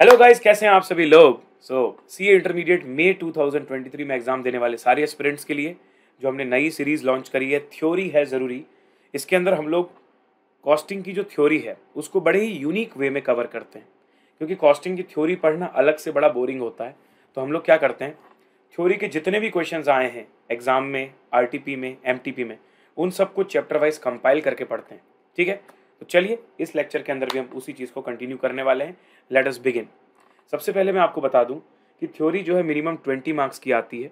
hello guys कैसे हैं आप सभी लोग सो सी इंटरमीडिएट मे 2023 में एग्ज़ाम देने वाले सारे एस्पिरेंट्स के लिए जो हमने नई सीरीज़ लॉन्च करी है थ्योरी है ज़रूरी इसके अंदर हम लोग कॉस्टिंग की जो थ्योरी है उसको बड़े ही यूनिक वे में कवर करते हैं क्योंकि कॉस्टिंग की थ्योरी पढ़ना अलग से बड़ा बोरिंग होता है तो हम लोग क्या करते हैं थ्योरी के जितने भी क्वेश्चन आए हैं एग्ज़ाम में आर में एम में उन सबको चैप्टर वाइज कंपाइल करके पढ़ते हैं ठीक है तो चलिए इस लेक्चर के अंदर भी हम उसी चीज़ को कंटिन्यू करने वाले हैं लेट अस बिगिन सबसे पहले मैं आपको बता दूँ कि थ्योरी जो है मिनिमम ट्वेंटी मार्क्स की आती है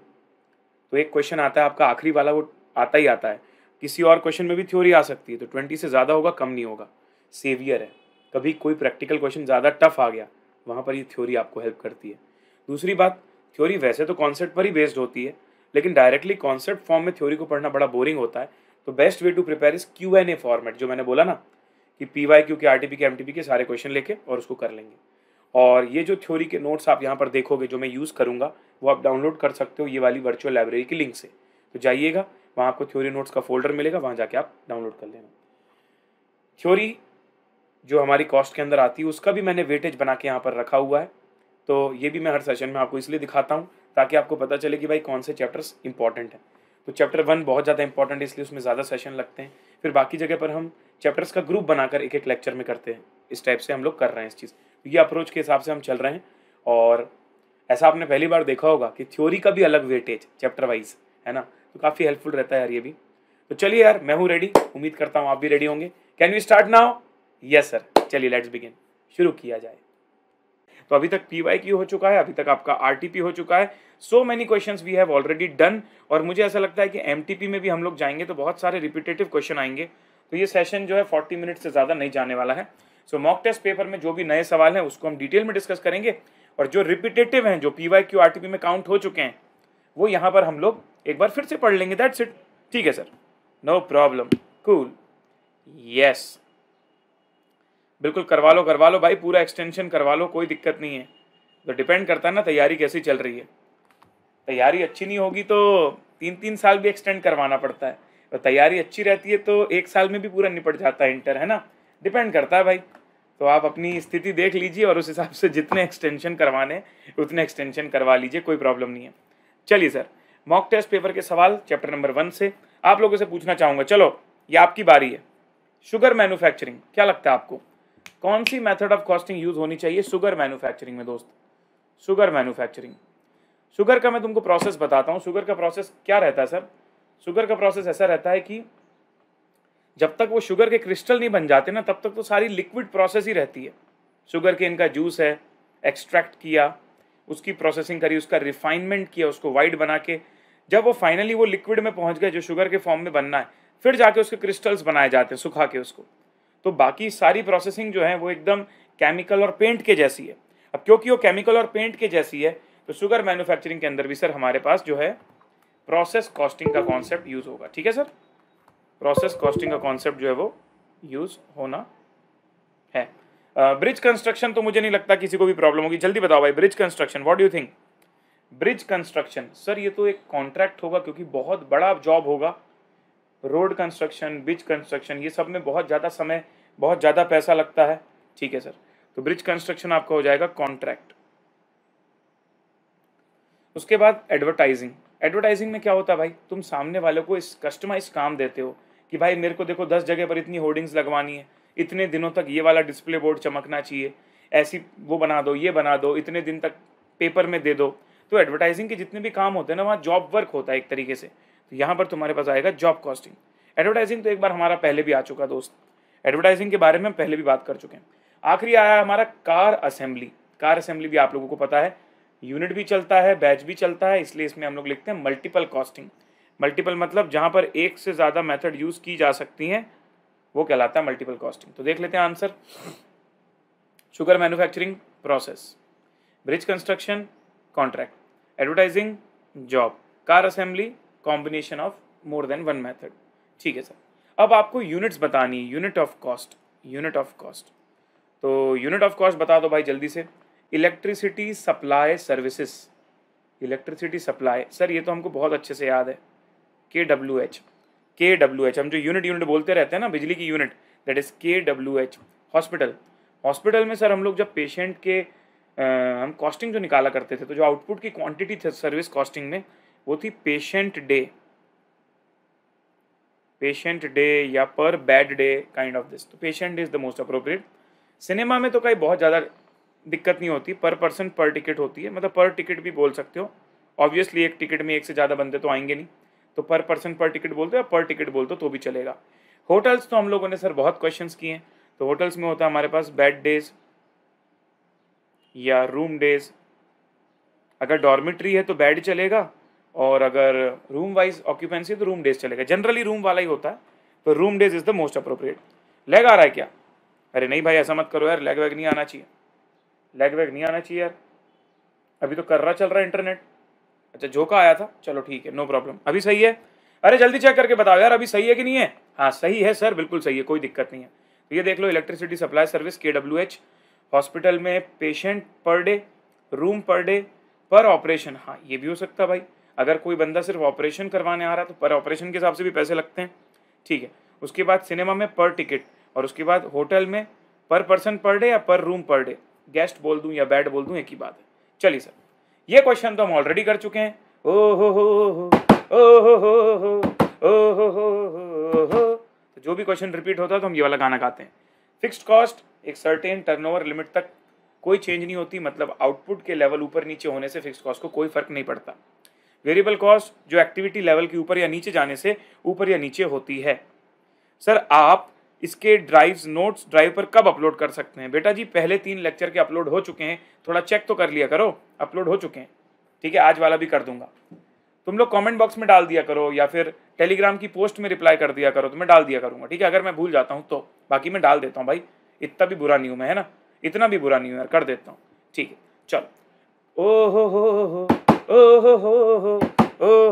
तो एक क्वेश्चन आता है आपका आखिरी वाला वो आता ही आता है किसी और क्वेश्चन में भी थ्योरी आ सकती है तो ट्वेंटी से ज़्यादा होगा कम नहीं होगा सेवियर है कभी कोई प्रैक्टिकल क्वेश्चन ज़्यादा टफ आ गया वहाँ पर ये थ्योरी आपको हेल्प करती है दूसरी बात थ्योरी वैसे तो कॉन्सेप्ट पर ही बेस्ड होती है लेकिन डायरेक्टली कॉन्सेप्ट फॉर्म में थ्योरी को पढ़ना बड़ा बोरिंग होता है तो best way to prepare is Q N A format जो मैंने बोला ना कि पी वाई क्यू के आर टी पी के एम टी पी के सारे क्वेश्चन लेके और उसको कर लेंगे और ये जो थ्योरी के नोट्स आप यहाँ पर देखोगे जो मैं यूज़ करूँगा वो आप डाउनलोड कर सकते हो ये वाली वर्चुअल लाइब्रेरी की लिंक से तो जाइएगा वहाँ आपको थ्योरी नोट्स का फोल्डर मिलेगा वहाँ जाके आप डाउनलोड कर लेना थ्योरी जो हमारी कॉस्ट के अंदर आती है उसका भी मैंने वेटेज बना के यहाँ पर रखा हुआ है तो ये भी मैं हर सेशन में आपको इसलिए दिखाता हूँ ताकि आपको पता चले कि भाई कौन से चैप्टर्स इंपॉर्टेंट हैं तो चैप्टर वन बहुत ज़्यादा इंपॉर्टेंट है इसलिए उसमें ज़्यादा सेशन लगते हैं फिर बाकी जगह पर हम चैप्टर्स का ग्रुप बनाकर एक एक लेक्चर में करते हैं इस टाइप से हम लोग कर रहे हैं इस चीज़ तो ये अप्रोच के हिसाब से हम चल रहे हैं और ऐसा आपने पहली बार देखा होगा कि थ्योरी का भी अलग वेटेज चैप्टर वाइज है ना तो काफ़ी हेल्पफुल रहता है यार ये भी तो चलिए यार मैं हूँ रेडी उम्मीद करता हूँ आप भी रेडी होंगे can you start now yes sir चलिए लेट्स बिगिन शुरू किया जाए तो अभी तक पी वाई क्यू हो चुका है अभी तक आपका आर टी पी हो चुका है so many question we have already done और मुझे ऐसा लगता है कि एम टी पी में भी हम लोग जाएंगे तो बहुत सारे रिपीटेटिव क्वेश्चन आएंगे तो ये सेशन जो है फोर्टी मिनट से ज़्यादा नहीं जाने वाला है सो मॉक टेस्ट पेपर में जो भी नए सवाल हैं उसको हम डिटेल में डिस्कस करेंगे और जो रिपीटेटिव हैं जो P Y Q R T P में काउंट हो चुके हैं वो यहाँ पर हम लोग एक बार फिर से पढ़ लेंगे दैट्स इट ठीक है sir no problem cool yes बिल्कुल करवा लो करवा लो भाई पूरा एक्सटेंशन करवा लो कोई दिक्कत नहीं है तो डिपेंड करता है ना तैयारी कैसी चल रही है तैयारी अच्छी नहीं होगी तो तीन तीन साल भी एक्सटेंड करवाना पड़ता है और तैयारी अच्छी रहती है तो एक साल में भी पूरा निपट जाता है इंटर है ना डिपेंड करता है भाई तो आप अपनी स्थिति देख लीजिए और उस हिसाब से जितने एक्सटेंशन करवाने उतने एक्सटेंशन करवा लीजिए कोई प्रॉब्लम नहीं है चलिए सर मॉक टेस्ट पेपर के सवाल चैप्टर नंबर वन से आप लोगों से पूछना चाहूँगा चलो ये आपकी बारी है शुगर मैन्युफैक्चरिंग क्या लगता है आपको कौन सी मेथड ऑफ कॉस्टिंग यूज़ होनी चाहिए शुगर मैन्युफैक्चरिंग में दोस्त शुगर मैन्युफैक्चरिंग शुगर का मैं तुमको प्रोसेस बताता हूँ शुगर का प्रोसेस क्या रहता है सर शुगर का प्रोसेस ऐसा रहता है कि जब तक वो शुगर के क्रिस्टल नहीं बन जाते ना तब तक तो सारी लिक्विड प्रोसेस ही रहती है शुगर के इनका जूस है एक्सट्रैक्ट किया उसकी प्रोसेसिंग करी उसका रिफाइनमेंट किया उसको वाइड बना के जब वो फाइनली वो लिक्विड में पहुंच गए जो शुगर के फॉर्म में बनना है फिर जाके उसके क्रिस्टल्स बनाए जाते हैं सुखा के उसको तो बाकी सारी प्रोसेसिंग जो है वो एकदम केमिकल और पेंट के जैसी है अब क्योंकि वो केमिकल और पेंट के जैसी है तो शुगर मैन्युफैक्चरिंग के अंदर भी सर हमारे पास जो है प्रोसेस कॉस्टिंग का कॉन्सेप्ट यूज़ होगा ठीक है सर प्रोसेस कॉस्टिंग का कॉन्सेप्ट जो है वो यूज़ होना है ब्रिज uh, कंस्ट्रक्शन तो मुझे नहीं लगता किसी को भी प्रॉब्लम होगी जल्दी बताओ भाई bridge construction what do think bridge construction sir ये तो एक कॉन्ट्रैक्ट होगा क्योंकि बहुत बड़ा जॉब होगा रोड कंस्ट्रक्शन ब्रिज कंस्ट्रक्शन ये सब में बहुत ज़्यादा समय बहुत ज़्यादा पैसा लगता है ठीक है सर तो ब्रिज कंस्ट्रक्शन आपका हो जाएगा कॉन्ट्रैक्ट उसके बाद एडवर्टाइजिंग एडवर्टाइजिंग में क्या होता है भाई तुम सामने वाले को इस कस्टमाइज काम देते हो कि भाई मेरे को देखो दस जगह पर इतनी होर्डिंग्स लगवानी है इतने दिनों तक ये वाला डिस्प्ले बोर्ड चमकना चाहिए ऐसी वो बना दो ये बना दो इतने दिन तक पेपर में दे दो तो एडवर्टाइजिंग के जितने भी काम होते हैं ना वहाँ जॉब वर्क होता है एक तरीके से तो यहाँ पर तुम्हारे पास आएगा जॉब कॉस्टिंग एडवर्टाइजिंग तो एक बार हमारा पहले भी आ चुका दोस्त एडवर्टाइजिंग के बारे में हम पहले भी बात कर चुके हैं आखिरी आया हमारा कार असेंबली कार असेंबली भी आप लोगों को पता है यूनिट भी चलता है बैच भी चलता है इसलिए इसमें हम लोग लिखते हैं मल्टीपल कॉस्टिंग मल्टीपल मतलब जहाँ पर एक से ज़्यादा मेथड यूज़ की जा सकती हैं वो कहलाता है मल्टीपल कॉस्टिंग तो देख लेते हैं answer sugar manufacturing process bridge construction contract advertising job car assembly combination of more than one method ठीक है सर अब आपको यूनिट्स बतानी unit of cost unit of cost तो यूनिट ऑफ कॉस्ट बता दो भाई जल्दी से electricity supply services electricity supply sir ये तो हमको बहुत अच्छे से याद है K W H K W H हम जो यूनिट यूनिट बोलते रहते हैं ना बिजली की unit that is K W H hospital hospital में सर हम लोग जब पेशेंट के आ, हम कॉस्टिंग जो निकाला करते थे तो जो आउटपुट की क्वांटिटी थी सर्विस कॉस्टिंग में वो थी पेशेंट डे पेशेंट डे या per bed day kind of this तो patient day is the most appropriate cinema में तो कहीं बहुत ज़्यादा दिक्कत नहीं होती पर पर्सन पर टिकट होती है मतलब पर टिकट भी बोल सकते हो ऑब्वियसली एक टिकट में एक से ज़्यादा बंदे तो आएंगे नहीं तो पर पर्सन पर टिकट बोलते हो पर टिकट बोलते हो तो भी चलेगा होटल्स तो हम लोगों ने सर बहुत क्वेश्चंस किए हैं तो होटल्स में होता है हमारे पास बेड डेज या रूम डेज अगर डॉर्मिट्री है तो बेड चलेगा और अगर रूम वाइज ऑक्यूपेंसी तो रूम डेज चलेगा जनरली रूम वाला ही होता है तो room days is the most appropriate लेग आ रहा है क्या अरे नहीं भाई ऐसा मत करो यार लेग वैग नहीं आना चाहिए लैग वैग नहीं आना चाहिए यार अभी तो कर रहा चल रहा है इंटरनेट अच्छा झोंका आया था चलो ठीक है नो प्रॉब्लम अभी सही है अरे जल्दी चेक करके बताओ यार अभी सही है कि नहीं है हाँ सही है सर बिल्कुल सही है कोई दिक्कत नहीं है तो ये देख लो electricity supply service K W H hospital में patient per day room per day per operation हाँ ये भी हो सकता है भाई अगर कोई बंदा सिर्फ ऑपरेशन करवाने आ रहा है तो पर ऑपरेशन के हिसाब से भी पैसे लगते हैं ठीक है उसके बाद सिनेमा में पर टिकट और उसके बाद होटल में पर पर्सन पर डे या पर रूम पर डे गेस्ट बोल दूं या बैड बोल दूं एक ही बात है चलिए सर ये क्वेश्चन तो हम ऑलरेडी कर चुके हैं ओ हो हो हो हो हो हो हो हो हो तो जो भी क्वेश्चन रिपीट होता है तो हम ये वाला गाना गाते हैं फिक्स्ड कॉस्ट एक सर्टेन टर्नओवर लिमिट तक कोई चेंज नहीं होती मतलब आउटपुट के लेवल ऊपर नीचे होने से फिक्स कॉस्ट को कोई फर्क नहीं पड़ता वेरिएबल कॉस्ट जो एक्टिविटी लेवल के ऊपर या नीचे जाने से ऊपर या नीचे होती है सर आप इसके ड्राइव्स नोट्स ड्राइव पर कब अपलोड कर सकते हैं बेटा जी पहले तीन लेक्चर के अपलोड हो चुके हैं थोड़ा चेक तो कर लिया करो अपलोड हो चुके हैं ठीक है आज वाला भी कर दूंगा तुम लोग कमेंट बॉक्स में डाल दिया करो या फिर टेलीग्राम की पोस्ट में रिप्लाई कर दिया करो तो मैं डाल दिया करूँगा ठीक है अगर मैं भूल जाता हूँ तो बाकी मैं डाल देता हूँ भाई इतना भी बुरा नहीं हूँ मैं है ना इतना भी बुरा नहीं हूँ यार कर देता हूँ ठीक है चलो ओ हो हो हो ओ हो हो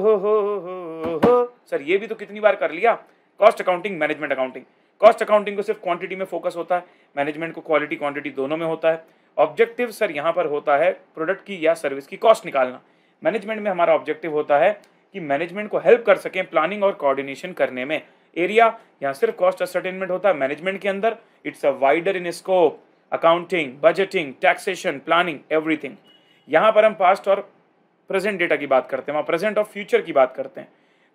हो हो हो सर ये भी तो कितनी बार कर लिया cost accounting management accounting cost accounting को सिर्फ क्वांटिटी में फोकस होता है मैनेजमेंट को क्वालिटी क्वांटिटी दोनों में होता है ऑब्जेक्टिव सर यहाँ पर होता है प्रोडक्ट की या सर्विस की कॉस्ट निकालना मैनेजमेंट में हमारा ऑब्जेक्टिव होता है कि मैनेजमेंट को हेल्प कर सकें प्लानिंग और कोऑर्डिनेशन करने में एरिया यहाँ सिर्फ कॉस्ट असरटेनमेंट होता है मैनेजमेंट के अंदर it's a wider in scope accounting budgeting taxation planning everything यहाँ पर हम पास्ट और प्रेजेंट डेटा की बात करते हैं वहाँ प्रेजेंट और फ्यूचर की बात करते हैं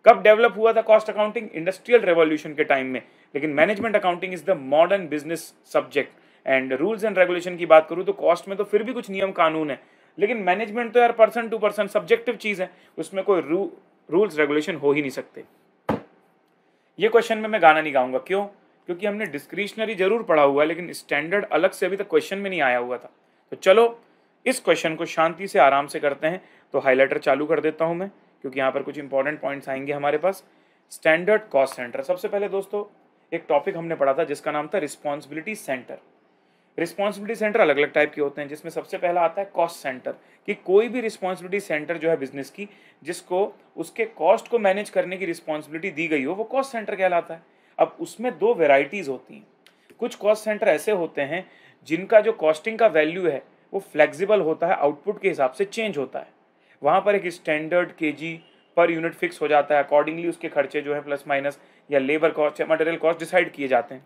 कब डेवलप हुआ था कॉस्ट अकाउंटिंग इंडस्ट्रियल रेवोल्यूशन के टाइम में लेकिन management accounting is the modern business subject and rules and regulation की बात करूँ तो कॉस्ट में तो फिर भी कुछ नियम कानून है लेकिन मैनेजमेंट तो यार पर्सन टू पर्सन सब्जेक्टिव चीज़ है उसमें कोई रूल्स रेगुलेशन हो ही नहीं सकते ये क्वेश्चन में मैं गाना नहीं गाऊंगा क्यों क्योंकि हमने डिस्क्रिशनरी जरूर पढ़ा हुआ है लेकिन स्टैंडर्ड अलग से अभी तक क्वेश्चन में नहीं आया हुआ था तो चलो इस क्वेश्चन को शांति से आराम से करते हैं तो हाईलाइटर चालू कर देता हूँ मैं क्योंकि यहाँ पर कुछ इंपॉर्टेंट पॉइंट्स आएंगे हमारे पास स्टैंडर्ड कॉस्ट सेंटर सबसे पहले दोस्तों एक टॉपिक हमने पढ़ा था जिसका नाम था रिस्पॉन्सिबिलिटी सेंटर रिस्पॉन्सिबिलिटी सेंटर अलग अलग टाइप के होते हैं जिसमें सबसे पहला आता है कॉस्ट सेंटर कि कोई भी रिस्पॉन्सिबिलिटी सेंटर जो है बिजनेस की जिसको उसके कॉस्ट को मैनेज करने की रिस्पॉन्सिबिलिटी दी गई हो वो कॉस्ट सेंटर कहलाता है अब उसमें दो वेराइटीज़ होती हैं कुछ कॉस्ट सेंटर ऐसे होते हैं जिनका जो कॉस्टिंग का वैल्यू है वो फ्लेक्सिबल होता है आउटपुट के हिसाब से चेंज होता है वहाँ पर एक स्टैंडर्ड के पर यूनिट फिक्स हो जाता है अकॉर्डिंगली उसके खर्चे जो है प्लस माइनस या लेबर कॉस्ट या मटेरियल कॉस्ट डिसाइड किए जाते हैं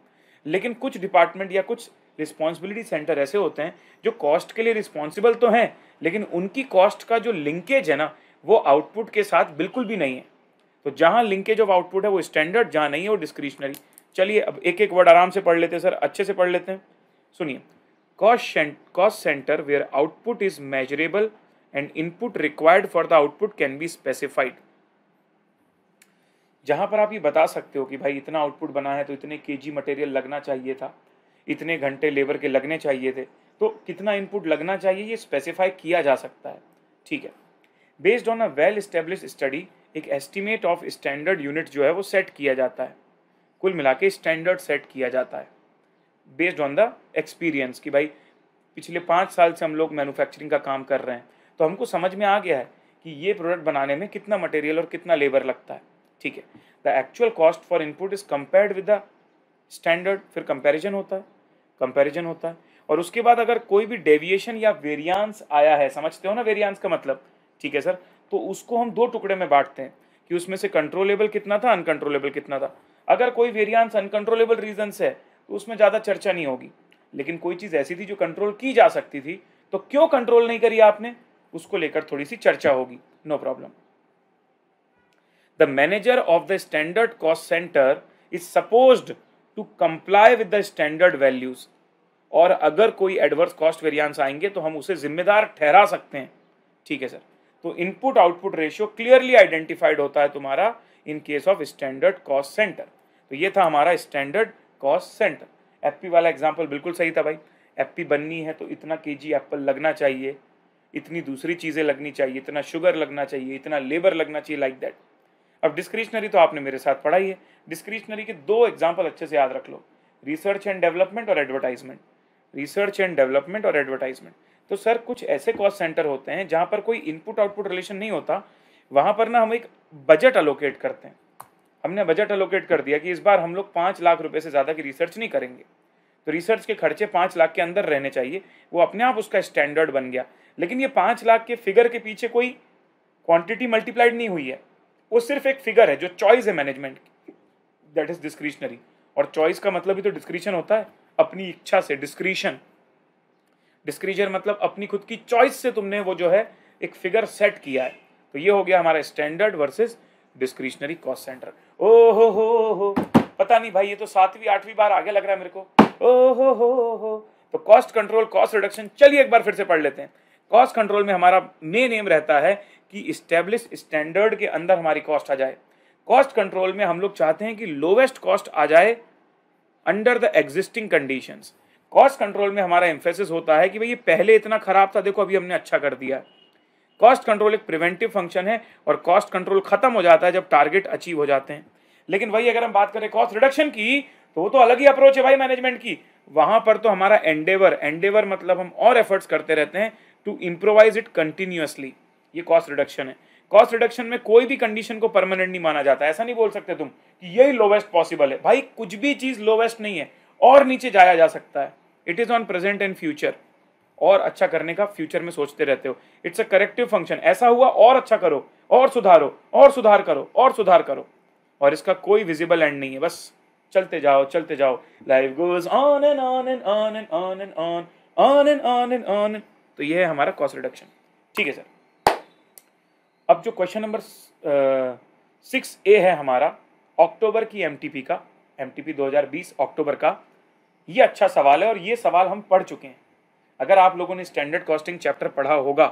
लेकिन कुछ डिपार्टमेंट या कुछ रिस्पॉन्सिबिलिटी सेंटर ऐसे होते हैं जो कॉस्ट के लिए रिस्पॉन्सिबल तो हैं लेकिन उनकी कॉस्ट का जो लिंकेज है ना वो आउटपुट के साथ बिल्कुल भी नहीं है तो जहाँ लिंकेज ऑफ आउटपुट है वो स्टैंडर्ड जहाँ नहीं है वो डिस्क्रिप्शनरी चलिए अब एक एक वर्ड आराम से पढ़ लेते हैं सर अच्छे से पढ़ लेते हैं सुनिए cost cost centre where output is measurable and input required for the output can be specified जहाँ पर आप ये बता सकते हो कि भाई इतना आउटपुट बना है तो इतने के जी मटेरियल लगना चाहिए था इतने घंटे लेबर के लगने चाहिए थे तो कितना इनपुट लगना चाहिए ये स्पेसिफाई किया जा सकता है ठीक है based on a well establish study एक एस्टिमेट ऑफ स्टैंडर्ड यूनिट जो है वो सेट किया जाता है कुल मिला के स्टैंडर्ड सेट किया जाता है बेस्ड ऑन द एक्सपीरियंस कि भाई पिछले पाँच साल से हम लोग मैन्युफैक्चरिंग का काम कर रहे हैं तो हमको समझ में आ गया है कि ये प्रोडक्ट बनाने में कितना मटेरियल और कितना लेबर लगता है ठीक है the actual cost for input is compared with the standard फिर कंपेरिजन होता है कंपेरिजन होता है और उसके बाद अगर कोई भी डेविएशन या वेरियांस आया है समझते हो ना वेरियांस का मतलब ठीक है सर तो उसको हम दो टुकड़े में बांटते हैं कि उसमें से कंट्रोलेबल कितना था अनकंट्रोलेबल कितना था अगर कोई वेरियांस अनकंट्रोलेबल रीजन से तो उसमें ज़्यादा चर्चा नहीं होगी लेकिन कोई चीज़ ऐसी थी जो कंट्रोल की जा सकती थी तो क्यों कंट्रोल नहीं करी आपने उसको लेकर थोड़ी सी चर्चा होगी no problem the manager of the standard cost centre is suppose to comply with the standard values और अगर कोई एडवर्स कॉस्ट वेरियांस आएंगे तो हम उसे जिम्मेदार ठहरा सकते हैं ठीक है सर तो input output ratio clearly identified होता है तुम्हारा in case of standard cost centre तो ये था हमारा स्टैंडर्ड कॉस्ट सेंटर एप्पी वाला एग्जाम्पल बिल्कुल सही था भाई एप्पी बननी है तो इतना के जी एप्पल लगना चाहिए इतनी दूसरी चीज़ें लगनी चाहिए इतना शुगर लगना चाहिए इतना लेबर लगना चाहिए लाइक दैट अब डिस्क्रिशनरी तो आपने मेरे साथ पढ़ाई है डिस्क्रिशनरी के दो एग्जाम्पल अच्छे से याद रख लो रिसर्च एंड डेवलपमेंट और एडवर्टाइजमेंट रिसर्च एंड डेवलपमेंट और एडवर्टाइजमेंट तो सर कुछ ऐसे कॉस्ट सेंटर होते हैं जहाँ पर कोई इनपुट आउटपुट रिलेशन नहीं होता वहाँ पर ना हम एक बजट अलोकेट करते हैं हमने बजट अलोकेट कर दिया कि इस बार हम लोग पाँच लाख रुपए से ज़्यादा की रिसर्च नहीं करेंगे तो रिसर्च के खर्चे पाँच लाख के अंदर रहने चाहिए वो अपने आप उसका स्टैंडर्ड बन गया लेकिन ये पांच लाख के फिगर के पीछे कोई क्वांटिटी मल्टीप्लाइड नहीं हुई है वो सिर्फ एक फिगर है जो चॉइस है मैनेजमेंट की दैट इज डिस्क्रिशनरी और चॉइस का मतलब ही तो डिस्क्रिशन होता है अपनी इच्छा से डिस्क्रिशन डिस्क्रिशन मतलब अपनी खुद की चॉइस से तुमने वो जो है एक फिगर सेट किया है तो ये हो गया हमारा standard versus discretionary cost centre ओ हो हो हो पता नहीं भाई ये तो सातवीं आठवीं बार आगे लग रहा है मेरे को ओ हो हो हो तो कॉस्ट कंट्रोल कॉस्ट रिडक्शन चलिए एक बार फिर से पढ़ लेते हैं कॉस्ट कंट्रोल में हमारा मेन एम रहता है कि स्टेब्लिश स्टैंडर्ड के अंदर हमारी कॉस्ट आ जाए कॉस्ट कंट्रोल में हम लोग चाहते हैं कि लोवेस्ट कॉस्ट आ जाए under the existing condition cost control में हमारा एम्फेसिस होता है कि भाई ये पहले इतना खराब था देखो अभी हमने अच्छा कर दिया कॉस्ट कंट्रोल एक प्रिवेंटिव फंक्शन है और कॉस्ट कंट्रोल खत्म हो जाता है जब टारगेट अचीव हो जाते हैं लेकिन वही अगर हम बात करें कॉस्ट रिडक्शन की तो वो तो अलग ही अप्रोच है भाई मैनेजमेंट की वहां पर तो हमारा एंडेवर एंडेवर मतलब हम और एफर्ट्स करते रहते हैं टू इम्प्रोवाइज इट कंटिन्यूसली ये कॉस्ट रिडक्शन है कॉस्ट रिडक्शन में कोई भी कंडीशन को परमानेंट नहीं माना जाता ऐसा नहीं बोल सकते तुम कि यही लोवेस्ट पॉसिबल है भाई कुछ भी चीज़ लोवेस्ट नहीं है और नीचे जाया जा सकता है it is on present and future और अच्छा करने का फ्यूचर में सोचते रहते हो इट्स अ करेक्टिव फंक्शन ऐसा हुआ और अच्छा करो और सुधारो और सुधार करो और सुधार करो और इसका कोई विजिबल एंड नहीं है बस चलते जाओ चलते जाओ life goes on and on and on and on and on on and on and on and तो ये है हमारा कॉस्ट रिडक्शन ठीक है सर अब जो क्वेश्चन नंबर सिक्स ए है हमारा अक्टूबर की एमटीपी का एमटीपी 2020 अक्टूबर का ये अच्छा सवाल है और ये सवाल हम पढ़ चुके हैं अगर आप लोगों ने स्टैंडर्ड कॉस्टिंग चैप्टर पढ़ा होगा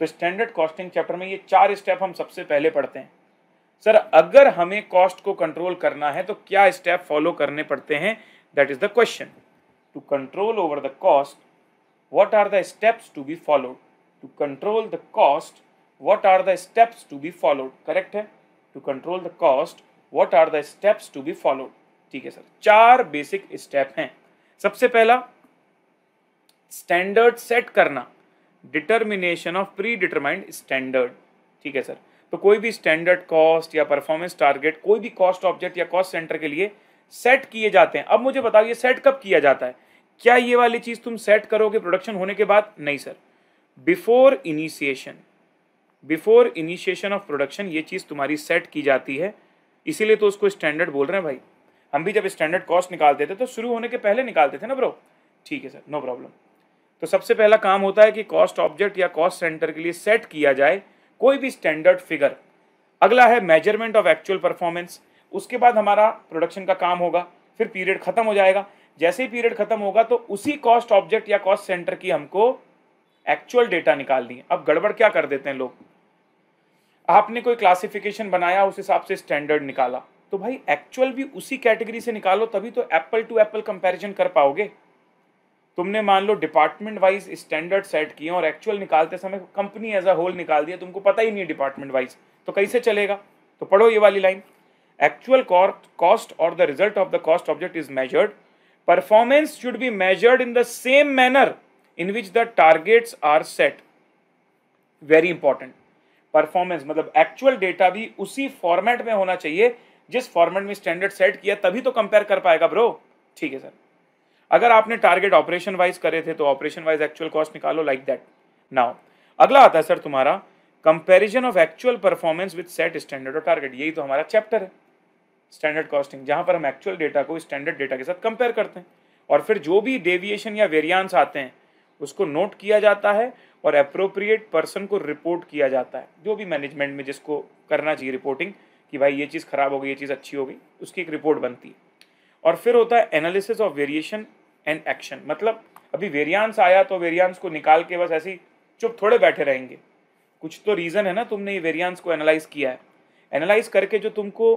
तो स्टैंडर्ड कॉस्टिंग चैप्टर में ये चार स्टेप हम सबसे पहले पढ़ते हैं सर अगर हमें कॉस्ट को कंट्रोल करना है तो क्या स्टेप फॉलो करने पड़ते हैं that is the question to control over the cost what are the steps to be followed to control the cost what are the steps to be followed correct है to control the cost what are the steps to be followed ठीक है sir चार basic step हैं सबसे पहला standard set करना determination of predetermined standard ठीक है सर तो कोई भी स्टैंडर्ड कॉस्ट या परफॉर्मेंस टारगेट कोई भी कॉस्ट ऑब्जेक्ट या कॉस्ट सेंटर के लिए सेट किए जाते हैं अब मुझे बताओ ये सेट कब किया जाता है क्या ये वाली चीज़ तुम सेट करोगे प्रोडक्शन होने के बाद नहीं sir before initiation before initiation of production ये चीज़ तुम्हारी सेट की जाती है इसीलिए तो उसको स्टैंडर्ड बोल रहे हैं भाई हम भी जब स्टैंडर्ड कॉस्ट निकालते थे तो शुरू होने के पहले निकालते थे ना ब्रो ठीक है सर नो प्रॉब्लम तो सबसे पहला काम होता है कि कॉस्ट ऑब्जेक्ट या कॉस्ट सेंटर के लिए सेट किया जाए कोई भी स्टैंडर्ड फिगर अगला है मेजरमेंट ऑफ एक्चुअल परफॉर्मेंस उसके बाद हमारा प्रोडक्शन का काम होगा फिर पीरियड खत्म हो जाएगा जैसे ही पीरियड खत्म होगा तो उसी कॉस्ट ऑब्जेक्ट या कॉस्ट सेंटर की हमको एक्चुअल डेटा निकालनी है अब गड़बड़ क्या कर देते हैं लोग आपने कोई क्लासिफिकेशन बनाया उस हिसाब से स्टैंडर्ड निकाला तो भाई एक्चुअल भी उसी कैटेगरी से निकालो तभी तो एप्पल टू एप्पल कंपैरिजन कर पाओगे तुमने मान लो डिपार्टमेंट वाइज स्टैंडर्ड सेट किए और एक्चुअल निकालते समय कंपनी एज अ होल निकाल दिया तुमको पता ही नहीं डिपार्टमेंट वाइज तो कैसे चलेगा तो पढ़ो ये वाली लाइन एक्चुअल कॉस्ट और the result of the cost object is measured performance should be measured in the same manner in which the targets are set very important performance मतलब एक्चुअल डेटा भी उसी फॉर्मेट में होना चाहिए जिस format में standard set किया तभी तो कंपेयर कर पाएगा ब्रो ठीक है सर अगर आपने टारगेट ऑपरेशन वाइज करे थे तो ऑपरेशन वाइज एक्चुअल कॉस्ट निकालो लाइक दैट नाउ अगला आता है सर तुम्हारा comparison of actual performance with set standard और टारगेट यही तो हमारा चैप्टर है स्टैंडर्ड कॉस्टिंग जहाँ पर हम एक्चुअल डेटा को स्टैंडर्ड डेटा के साथ कंपेयर करते हैं और फिर जो भी डेविएशन या वेरियांस आते हैं उसको नोट किया जाता है और अप्रोप्रिएट पर्सन को रिपोर्ट किया जाता है जो भी मैनेजमेंट में जिसको करना चाहिए रिपोर्टिंग कि भाई ये चीज़ ख़राब हो गई ये चीज़ अच्छी हो गई उसकी एक रिपोर्ट बनती है और फिर होता है analysis of variation and action मतलब अभी वेरियांस आया तो वेरियांस को निकाल के बस ऐसे चुप थोड़े बैठे रहेंगे कुछ तो रीज़न है ना तुमने ये वेरियांस को एनालाइज किया है एनालाइज करके जो तुमको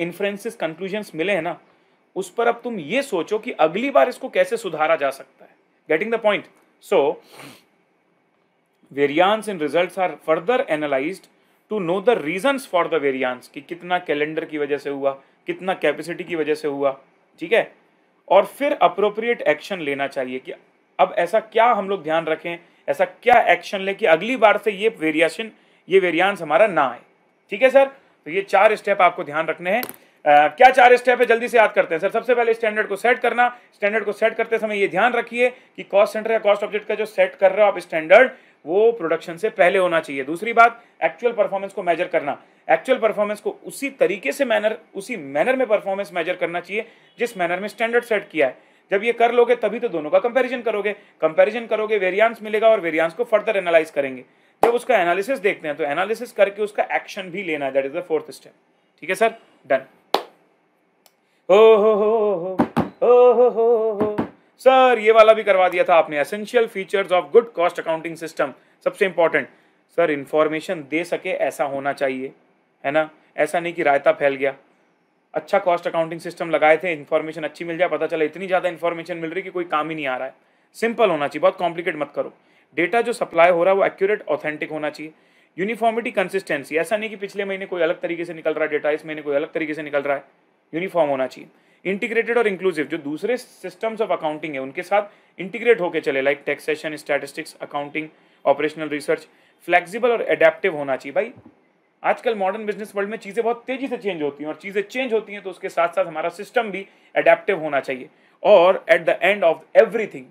इन्फ्रेंसिस कंक्लूजन मिले हैं ना उस पर अब तुम ये सोचो कि अगली बार इसको कैसे सुधारा जा सकता है getting the point so variance in result are further analyse to know the reason for the variance कि कितना कैलेंडर की वजह से हुआ कितना कैपेसिटी की वजह से हुआ ठीक है और फिर अप्रोप्रिएट एक्शन लेना चाहिए कि अब ऐसा क्या हम लोग ध्यान रखें ऐसा क्या एक्शन लें कि अगली बार से ये वेरिएशन ये वेरियांस हमारा ना आए ठीक है सर तो ये चार स्टेप आपको ध्यान रखने हैं Uh, क्या चार स्टेप है जल्दी से याद करते हैं सर सबसे पहले स्टैंडर्ड को सेट करना स्टैंडर्ड को सेट करते समय ये ध्यान रखिए कि कॉस्ट सेंटर या कॉस्ट ऑब्जेक्ट का जो सेट कर रहे हो आप स्टैंडर्ड वो प्रोडक्शन से पहले होना चाहिए दूसरी बात एक्चुअल परफॉर्मेंस को मेजर करना एक्चुअल परफॉर्मेंस को उसी तरीके से मैनर उसी मैनर में परफॉर्मेंस मेजर करना चाहिए जिस मैनर में स्टैंडर्ड सेट किया है जब ये कर लोगे तभी तो दोनों का कंपैरिजन करोगे कंपैरिजन करोगे वेरियांस मिलेगा और वेरियांस को फर्दर एनालाइज करेंगे जब उसका एनालिसिस देखते हैं तो एनालिसिस करके उसका एक्शन भी लेना है that is the fourth step ठीक है सर डन हो सर ये वाला भी करवा दिया था आपने essential features of good cost accounting system सबसे इंपॉर्टेंट सर इंफॉर्मेशन दे सके ऐसा होना चाहिए है ना ऐसा नहीं कि रायता फैल गया अच्छा कॉस्ट अकाउंटिंग सिस्टम लगाए थे इन्फॉर्मेशन अच्छी मिल जाए पता चला इतनी ज़्यादा इन्फॉर्मेशन मिल रही कि कोई काम ही नहीं आ रहा है सिंपल होना चाहिए बहुत कॉम्प्लिकेट मत करो डेटा जो सप्लाई हो रहा है वो एक्यूरेट ऑथेंटिक होना चाहिए यूनिफॉर्मिटी कंसिस्टेंसी ऐसा नहीं कि पिछले महीने कोई अलग तरीके से निकल रहा है डेटा इस महीने कोई अलग तरीके से निकल रहा है यूनिफॉर्म होना चाहिए इंटीग्रेटेड और इंक्लूसिव जो दूसरे सिस्टम्स ऑफ अकाउंटिंग है उनके साथ इंटीग्रेट होकर चले like taxation statistics accounting operational research flexible और एडेप्टिव होना चाहिए भाई आजकल मॉडर्न बिजनेस वर्ल्ड में चीज़ें बहुत तेज़ी से चेंज होती हैं और चीज़ें चेंज होती हैं तो उसके साथ साथ हमारा सिस्टम भी अडेप्टिव होना चाहिए और at the end of everything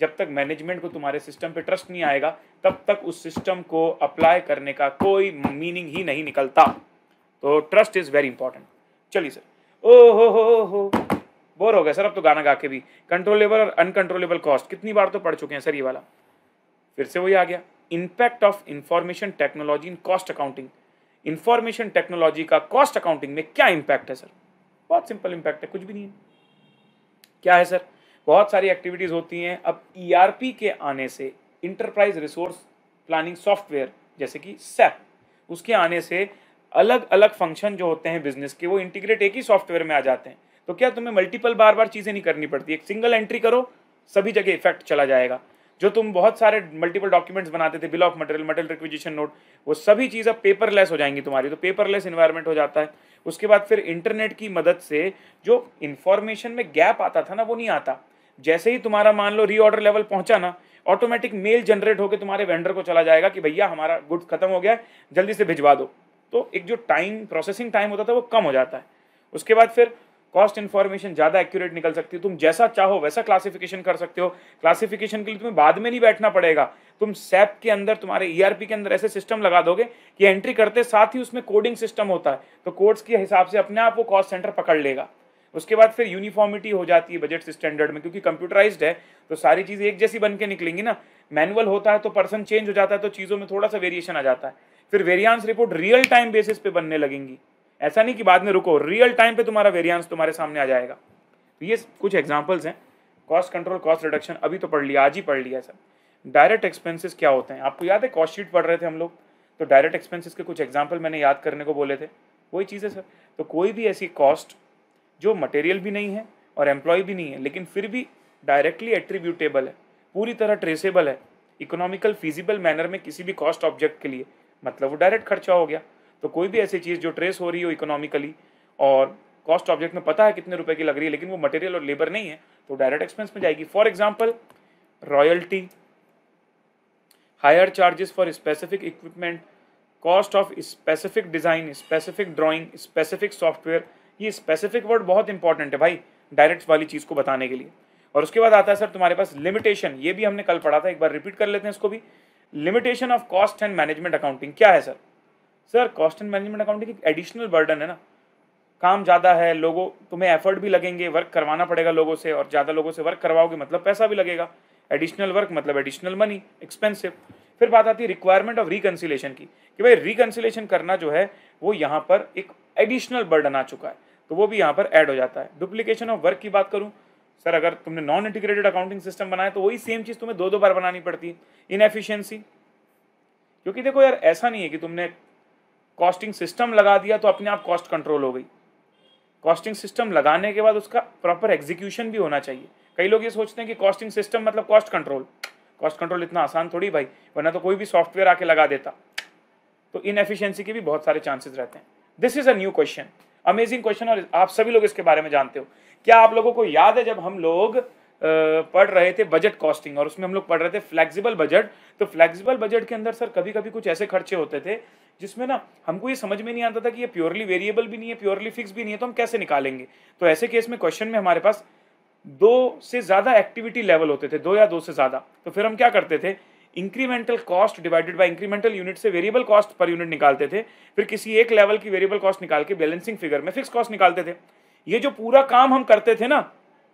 जब तक मैनेजमेंट को तुम्हारे सिस्टम पे ट्रस्ट नहीं आएगा तब तक उस सिस्टम को अप्लाई करने का कोई मीनिंग ही नहीं निकलता तो ट्रस्ट इज़ वेरी इंपॉर्टेंट चलिए सर ओ हो हो हो बोर हो गया सर अब तो गाना गा के भी कंट्रोलेबल और अनकंट्रोलेबल कॉस्ट कितनी बार तो पढ़ चुके हैं सर ये वाला फिर से वही आ गया impact of information technology in cost accounting information technology का कॉस्ट अकाउंटिंग में क्या इम्पैक्ट है सर बहुत सिंपल इम्पैक्ट है कुछ भी नहीं है क्या है सर बहुत सारी एक्टिविटीज़ होती हैं अब ई e के आने से इंटरप्राइज रिसोर्स प्लानिंग सॉफ्टवेयर जैसे कि सेप उसके आने से अलग अलग फंक्शन जो होते हैं बिजनेस के वो इंटीग्रेट एक ही सॉफ्टवेयर में आ जाते हैं तो क्या तुम्हें मल्टीपल बार बार चीज़ें नहीं करनी पड़ती एक सिंगल एंट्री करो सभी जगह इफेक्ट चला जाएगा जो तुम बहुत सारे मल्टीपल डॉक्यूमेंट्स बनाते थे bill of material material requisition note वो सभी चीज़ अब पेपरलेस हो जाएंगी तुम्हारी तो पेपरलेस इन्वायरमेंट हो जाता है उसके बाद फिर इंटरनेट की मदद से जो इन्फॉर्मेशन में गैप आता था ना वो नहीं आता जैसे ही तुम्हारा मान लो रीऑर्डर लेवल पहुंचा ना ऑटोमेटिक मेल जनरेट होकर तुम्हारे वेंडर को चला जाएगा कि भैया हमारा गुड्स खत्म हो गया है जल्दी से भिजवा दो तो एक जो टाइम प्रोसेसिंग टाइम होता था वो कम हो जाता है उसके बाद फिर कॉस्ट इन्फॉर्मेशन ज़्यादा एक्यूरेट निकल सकती है तुम जैसा चाहो वैसा क्लासिफिकेशन कर सकते हो क्लासिफिकेशन के लिए तुम्हें बाद में नहीं बैठना पड़ेगा तुम सैप के अंदर तुम्हारे ईआरपी e के अंदर ऐसे सिस्टम लगा दोगे कि एंट्री करते साथ ही उसमें कोडिंग सिस्टम होता है तो कोड्स के हिसाब से अपने आप वो कॉस्ट सेंटर पकड़ लेगा उसके बाद फिर यूनिफॉर्मिटी हो जाती है बजट स्टैंडर्ड में क्योंकि कंप्यूटराइज्ड है तो सारी चीज़ें एक जैसी बन के निकलेंगी ना मैनुअल होता है तो पर्सन चेंज हो जाता है तो चीज़ों में थोड़ा सा वेरिएशन आ जाता है फिर variance report real time basis पे बनने लगेंगी ऐसा नहीं कि बाद में रुको रियल टाइम पे तुम्हारा वेरियांस तुम्हारे सामने आ जाएगा तो ये कुछ एग्जाम्पल्स हैं कॉस्ट कंट्रोल कॉस्ट रिडक्शन अभी तो पढ़ लिया आज ही पढ़ लिया सर डायरेक्ट एक्सपेंसिस क्या होते हैं आपको याद है कॉस्ट शीट पढ़ रहे थे हम लोग तो डायरेक्ट एक्सपेंसिस के कुछ एग्जाम्पल मैंने याद करने को बोले थे वही चीज़ है सर तो कोई भी ऐसी कॉस्ट जो मटेरियल भी नहीं है और एम्प्लॉय भी नहीं है लेकिन फिर भी डायरेक्टली एट्रीब्यूटेबल है पूरी तरह ट्रेसेबल है इकोनॉमिकल फिजिबल मैनर में किसी भी कॉस्ट ऑब्जेक्ट के लिए मतलब वो डायरेक्ट खर्चा हो गया तो कोई भी ऐसी चीज़ जो ट्रेस हो रही हो इकोनॉमिकली और कॉस्ट ऑब्जेक्ट में पता है कितने रुपए की लग रही है लेकिन वो मटेरियल और लेबर नहीं है तो डायरेक्ट एक्सपेंस में जाएगी for example royalty hire charges for specific equipment cost of specific design specific drawing specific software ये स्पेसिफिक वर्ड बहुत इंपॉर्टेंट है भाई डायरेक्ट वाली चीज़ को बताने के लिए और उसके बाद आता है सर तुम्हारे पास लिमिटेशन ये भी हमने कल पढ़ा था एक बार रिपीट कर लेते हैं इसको भी limitation of cost and management accounting क्या है sir sir cost and management accounting एक एडिशनल बर्डन है ना काम ज़्यादा है लोगों तुम्हें एफर्ट भी लगेंगे वर्क करवाना पड़ेगा लोगों से और ज़्यादा लोगों से वर्क करवाओगे मतलब पैसा भी लगेगा एडिशनल वर्क मतलब एडिशनल मनी एक्सपेंसिव फिर बात आती है रिक्वायरमेंट ऑफ रिकन्सिलेशन की कि भाई रिकन्सिलेशन करना जो है वो यहाँ पर एक एडिशनल बर्डन आ चुका है तो वो भी यहाँ पर ऐड हो जाता है डुप्लीकेशन ऑफ वर्क की बात करूँ सर अगर तुमने नॉन इंटीग्रेटेड अकाउंटिंग सिस्टम बनाया तो वही सेम चीज़ तुम्हें दो दो बार बनानी पड़ती है इनएफिशियंसी क्योंकि देखो यार ऐसा नहीं है कि तुमने कॉस्टिंग सिस्टम लगा दिया तो अपने आप कॉस्ट कंट्रोल हो गई कॉस्टिंग सिस्टम लगाने के बाद उसका प्रॉपर एग्जीक्यूशन भी होना चाहिए कई लोग ये सोचते हैं कि कॉस्टिंग सिस्टम मतलब कॉस्ट कंट्रोल कॉस्ट कंट्रोल इतना आसान थोड़ी भाई वरना तो कोई भी सॉफ्टवेयर आके लगा देता तो इनएफिशिएंसी के भी बहुत सारे चांसेस रहते हैं this is a new question amazing question और आप सभी लोग इसके बारे में जानते हो क्या आप लोगों को याद है जब हम लोग पढ़ रहे थे बजट कॉस्टिंग और उसमें हम लोग पढ़ रहे थे फ्लेक्सिबल बजट तो फ्लेक्सिबल बजट के अंदर सर कभी कभी कुछ ऐसे खर्चे होते थे जिसमें ना हमको ये समझ में नहीं आता था कि ये प्योरली वेरिएबल भी नहीं है प्योरली फिक्स भी नहीं है तो हम कैसे निकालेंगे तो ऐसे केस में क्वेश्चन में हमारे पास दो से ज़्यादा एक्टिविटी लेवल होते थे दो या दो से ज़्यादा तो फिर हम क्या करते थे incremental cost divided by incremental unit से वेरिएबल कॉस्ट पर यूनिट निकालते थे फिर किसी एक लेवल की वेरिएबल कॉस्ट निकाल के बैलेंसिंग फिगर में फिक्स कॉस्ट निकालते थे ये जो पूरा काम हम करते थे ना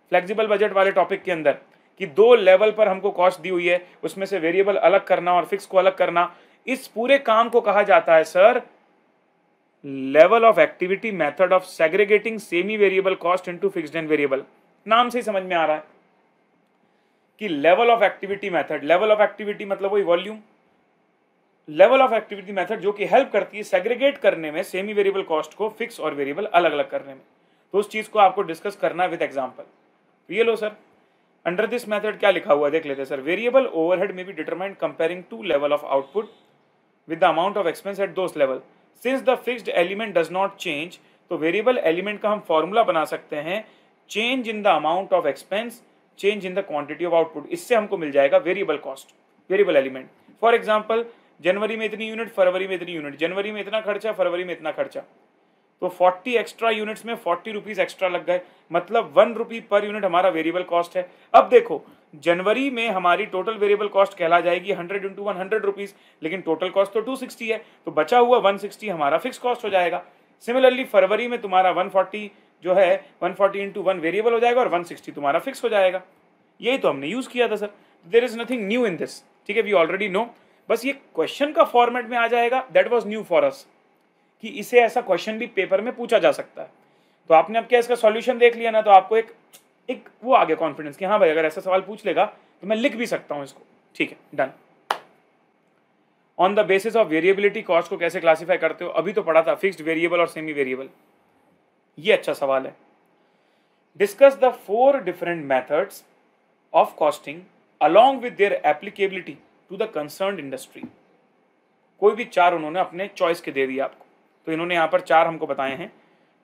फ्लेक्सिबल बजट वाले टॉपिक के अंदर कि दो लेवल पर हमको कॉस्ट दी हुई है उसमें से वेरिएबल अलग करना और फिक्स को अलग करना इस पूरे काम को कहा जाता है sir level of activity method of segregating semi variable cost into fixed and variable नाम से ही समझ में आ रहा है कि level of activity method level of activity मतलब वही volume level of activity method जो कि हेल्प करती है सेग्रीगेट करने में सेमी वेरिएबल कॉस्ट को फिक्स और वेरिएबल अलग अलग करने में तो उस चीज़ को आपको डिस्कस करना है विद एग्जाम्पल ये लो सर अंडर दिस मेथड क्या लिखा हुआ है देख लेते हैं sir variable overhead may be determined comparing to level of output with the amount of expense at those level since the fixed element does not change तो वेरिएबल एलिमेंट का हम फॉर्मूला बना सकते हैं change in the amount of expense change in the quantity of output इससे हमको मिल जाएगा variable cost variable element for example जनवरी में इतनी यूनिट फरवरी में इतनी यूनिट जनवरी में इतना खर्चा फरवरी में इतना खर्चा तो 40 एक्स्ट्रा यूनिट्स में 40 रुपीज एक्स्ट्रा लग गए मतलब वन रुपी पर यूनिट हमारा वेरिएबल कॉस्ट है अब देखो जनवरी में हमारी टोटल वेरिएबल कॉस्ट कहला जाएगी 100 इंटू वन हंड्रेड रुपीज़ लेकिन टोटल कॉस्ट तो 260 है तो बचा हुआ 160 हमारा फिक्स कॉस्ट हो जाएगा सिमिलरली फरवरी में तुम्हारा फोर्टी जो है one forty into one variable हो जाएगा और वन सिक्सटी तुम्हारा फिक्स हो जाएगा यही तो हमने यूज़ किया था sir there is nothing new in this ठीक है वी ऑलरेडी नो बस ये क्वेश्चन का फॉर्मेट में आ जाएगा that was new for us कि इसे ऐसा क्वेश्चन भी पेपर में पूछा जा सकता है तो आपने अब क्या इसका सॉल्यूशन देख लिया ना तो आपको एक एक वो आ गया कॉन्फिडेंस कि हाँ भाई अगर ऐसा सवाल पूछ लेगा तो मैं लिख भी सकता हूँ इसको ठीक है done on the basis of variability cost को कैसे क्लासीफाई करते हो अभी तो पढ़ा था फिक्स्ड वेरिएबल और सेमी वेरिएबल ये अच्छा सवाल है discuss the four different methods of costing along with their applicability to the concern industry कोई भी चार उन्होंने अपने चॉइस के दे दिया आपको तो इन्होंने यहाँ पर चार हमको बताए हैं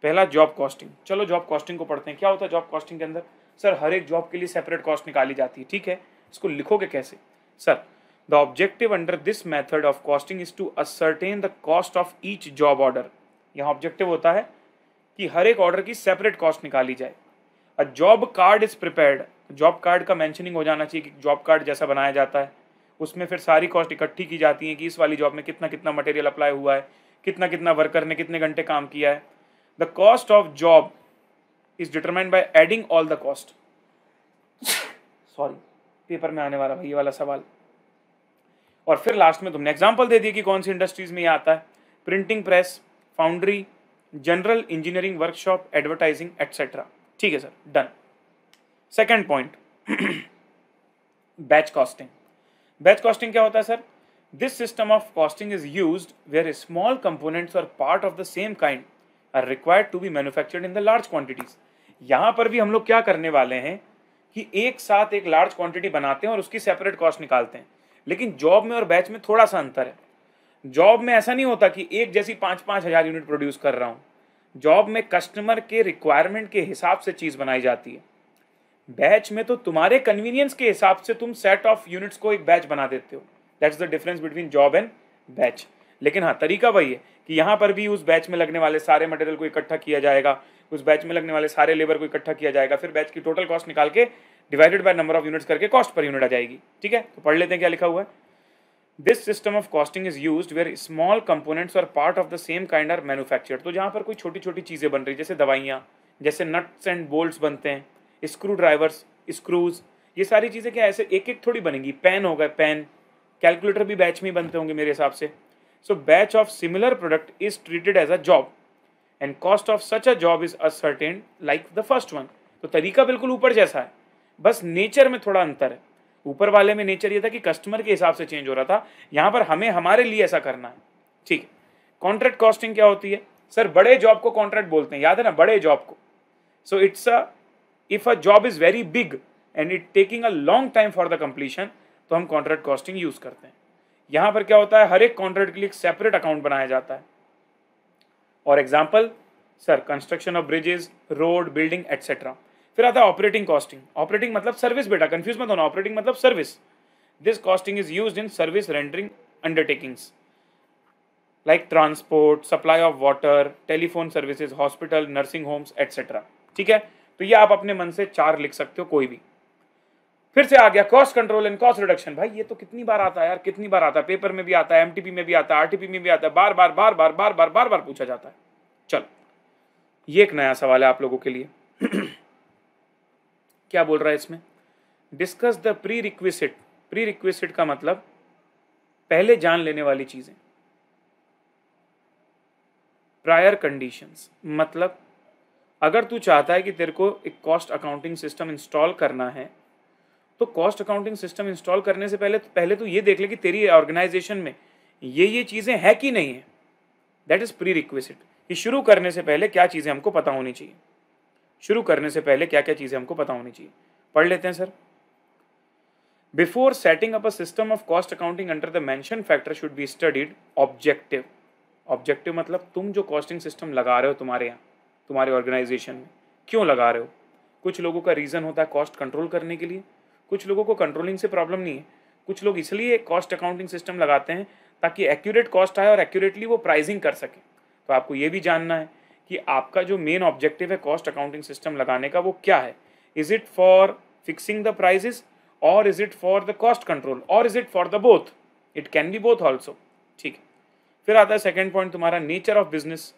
पहला जॉब कॉस्टिंग चलो जॉब कॉस्टिंग को पढ़ते हैं क्या होता है जॉब कॉस्टिंग के अंदर सर हर एक जॉब के लिए सेपरेट कॉस्ट निकाली जाती है ठीक है इसको लिखोगे कैसे sir the objective under this method of costing is to ascertain the cost of each job order यहाँ ऑब्जेक्टिव होता है कि हर एक ऑर्डर की सेपरेट कॉस्ट निकाली जाए a job card is prepared job card का मैंशनिंग हो जाना चाहिए कि जॉब कार्ड जैसा बनाया जाता है उसमें फिर सारी कॉस्ट इकट्ठी की जाती है कि इस वाली जॉब में कितना कितना मटेरियल अप्लाई हुआ है कितना कितना वर्कर ने कितने घंटे काम किया है the cost of job is determined by adding all the cost sorry paper में आने वाला भाई ये वाला सवाल और फिर लास्ट में तुमने एग्जाम्पल दे दिया कि कौन सी इंडस्ट्रीज में ये आता है printing press foundry general engineering workshop advertising etcetera ठीक है sir done second point batch costing batch costing क्या होता है sir this system of costing is use where small components और part of the same kind are required to be manufactured in the large quantities यहां पर भी हम लोग क्या करने वाले हैं कि एक साथ एक लार्ज क्वांटिटी बनाते हैं और उसकी सेपरेट कॉस्ट निकालते हैं लेकिन जॉब में और बैच में थोड़ा सा अंतर है जॉब में ऐसा नहीं होता कि एक जैसी पाँच पाँच हज़ार यूनिट प्रोड्यूस कर रहा हूँ जॉब में कस्टमर के रिक्वायरमेंट के हिसाब से चीज़ बनाई जाती है बैच में तो तुम्हारे कन्वीनियंस के हिसाब से तुम सेट ऑफ यूनिट्स को एक बैच बना देते हो that's the difference between job and batch लेकिन हाँ तरीका वही है कि यहाँ पर भी उस बैच में लगने वाले सारे मटेरियल को इकट्ठा किया जाएगा उस बैच में लगने वाले सारे लेबर को इकट्ठा किया जाएगा फिर बैच की टोटल कॉस्ट निकाल के divided by number of units करके कॉस्ट पर यूनिट आ जाएगी ठीक है तो पढ़ लेते हैं क्या लिखा हुआ है this system of costing is use where small components और part of the same kind are manufactured तो जहाँ पर कोई छोटी छोटी चीज़ें बन रही जैसे दवाइयाँ जैसे नट्स एंड बोल्ट्स बनते हैं स्क्रू ड्राइवर्स स्क्रूज ये सारी चीज़ें क्या ऐसे एक एक थोड़ी बनेंगी पेन हो गए पेन कैलकुलेटर भी बैच में बनते होंगे मेरे हिसाब से so batch of similar product is treated as a job and cost of such a job is ascertain like the first one तो तरीका बिल्कुल ऊपर जैसा है बस नेचर में थोड़ा अंतर है ऊपर वाले में नेचर ये था कि कस्टमर के हिसाब से चेंज हो रहा था यहाँ पर हमें हमारे लिए ऐसा करना है ठीक है कॉन्ट्रैक्ट कॉस्टिंग क्या होती है सर बड़े जॉब को कॉन्ट्रैक्ट बोलते हैं याद है ना बड़े जॉब को so it's a if a job is very big and it taking a long time for the completion तो हम कॉन्ट्रैक्ट कॉस्टिंग यूज करते हैं यहाँ पर क्या होता है हर एक कॉन्ट्रैक्ट के लिए एक सेपरेट अकाउंट बनाया जाता है और example sir construction of bridges road building etcetera फिर आता है ऑपरेटिंग कॉस्टिंग ऑपरेटिंग मतलब सर्विस बेटा कंफ्यूज मत होना ऑपरेटिंग मतलब service this costing is use in service rendering undertakings like transport supply of water telephone services hospital nursing homes etcetera ठीक है तो ये आप अपने मन से चार लिख सकते हो कोई भी फिर से आ गया cost control and cost reduction भाई ये तो कितनी बार आता है यार कितनी बार आता है पेपर में भी आता है एमटीपी में भी आता है आरटीपी में भी आता है बार बार बार बार बार बार बार बार पूछा जाता है चलो ये एक नया सवाल है आप लोगों के लिए क्या बोल रहा है इसमें discuss the prerequisite prerequisite का मतलब पहले जान लेने वाली चीजें प्रायर कंडीशंस मतलब अगर तू चाहता है कि तेरे को एक कॉस्ट अकाउंटिंग सिस्टम इंस्टॉल करना है तो कॉस्ट अकाउंटिंग सिस्टम इंस्टॉल करने से पहले पहले तो ये देख ले कि तेरी ऑर्गेनाइजेशन में ये ये चीज़ें है कि नहीं है दैट इज़ प्री रिक्वेस्ट ये शुरू करने से पहले क्या चीज़ें हमको पता होनी चाहिए शुरू करने से पहले क्या क्या चीज़ें हमको पता होनी चाहिए पढ़ लेते हैं sir before setting up a system of cost accounting under the mention factor should be studied objective objective मतलब तुम जो कॉस्टिंग सिस्टम लगा रहे हो तुम्हारे यहाँ तुम्हारे ऑर्गेनाइजेशन में क्यों लगा रहे हो कुछ लोगों का रीज़न होता है कॉस्ट कंट्रोल करने के लिए कुछ लोगों को कंट्रोलिंग से प्रॉब्लम नहीं है कुछ लोग इसलिए कॉस्ट अकाउंटिंग सिस्टम लगाते हैं ताकि एक्यूरेट कॉस्ट आए और एक्यूरेटली वो प्राइजिंग कर सकें तो आपको ये भी जानना है कि आपका जो मेन ऑब्जेक्टिव है कॉस्ट अकाउंटिंग सिस्टम लगाने का वो क्या है is it for fixing the prices और is it for the cost control और is it for the both it can be both also ठीक है फिर आता है सेकेंड पॉइंट तुम्हारा नेचर ऑफ बिजनेस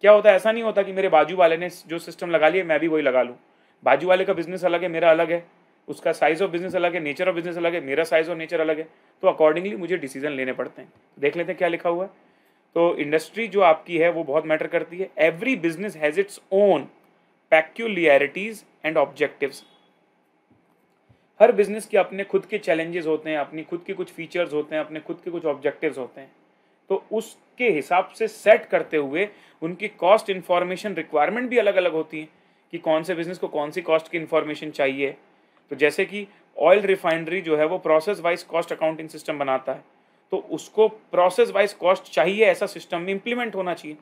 क्या होता है ऐसा नहीं होता कि मेरे बाजू वाले ने जो सिस्टम लगा लिया मैं भी वही लगा लूँ बाजू वाले का बिजनेस अलग है मेरा अलग है उसका साइज ऑफ बिजनेस अलग है नेचर ऑफ बिजनेस अलग है मेरा साइज और नेचर अलग है तो अकॉर्डिंगली मुझे डिसीजन लेने पड़ते हैं देख लेते हैं क्या लिखा हुआ है तो इंडस्ट्री जो आपकी है वो बहुत मैटर करती है every business has its own peculiarities and objective हर बिजनेस के अपने खुद के चैलेंजेस होते हैं अपनी खुद के कुछ फीचर्स होते हैं अपने खुद के कुछ ऑब्जेक्टिव्स होते हैं तो उसके हिसाब से सेट करते हुए उनकी कॉस्ट इन्फॉर्मेशन रिक्वायरमेंट भी अलग अलग होती हैं कि कौन से बिजनेस को कौन सी कॉस्ट की इन्फॉर्मेशन चाहिए तो जैसे कि ऑयल रिफाइनरी जो है वो process wise cost accounting system बनाता है तो उसको प्रोसेस वाइज कॉस्ट चाहिए ऐसा सिस्टम में इम्प्लीमेंट होना चाहिए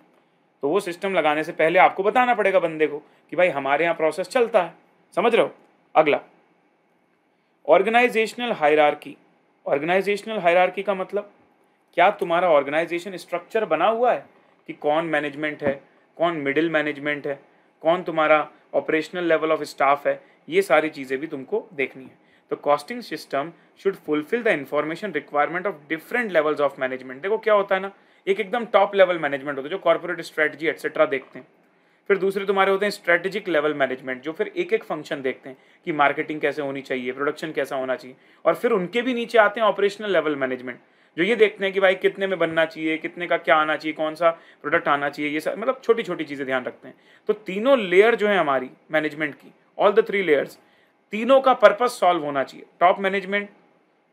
तो वो सिस्टम लगाने से पहले आपको बताना पड़ेगा बंदे को कि भाई हमारे यहाँ प्रोसेस चलता है समझ रहे हो अगला ऑर्गेनाइजेशनल हायरार्की ऑर्गेनाइजेशनल हायरार्की का मतलब क्या तुम्हारा ऑर्गेनाइजेशन स्ट्रक्चर बना हुआ है कि कौन मैनेजमेंट है कौन मिडिल मैनेजमेंट है कौन तुम्हारा ऑपरेशनल लेवल ऑफ स्टाफ है ये सारी चीज़ें भी तुमको देखनी है the costing system should fulfil the information requirement of different levels of management देखो क्या होता है ना एक एकदम टॉप लेवल मैनेजमेंट होता है जो कॉर्पोरेट स्ट्रेटजी एक्सेट्रा देखते हैं फिर दूसरे तुम्हारे होते हैं स्ट्रेटेजिक लेवल मैनेजमेंट जो फिर एक एक फंक्शन देखते हैं कि मार्केटिंग कैसे होनी चाहिए प्रोडक्शन कैसा होना चाहिए और फिर उनके भी नीचे आते हैं ऑपरेशनल लेवल मैनेजमेंट जो ये देखते हैं कि भाई कितने में बनना चाहिए कितने का क्या आना चाहिए कौन सा प्रोडक्ट आना चाहिए ये सब मतलब छोटी छोटी चीज़ें ध्यान रखते हैं तो तीनों लेयर जो है हमारी मैनेजमेंट की ऑल द थ्री लेयर्स तीनों का पर्पस सॉल्व होना चाहिए टॉप मैनेजमेंट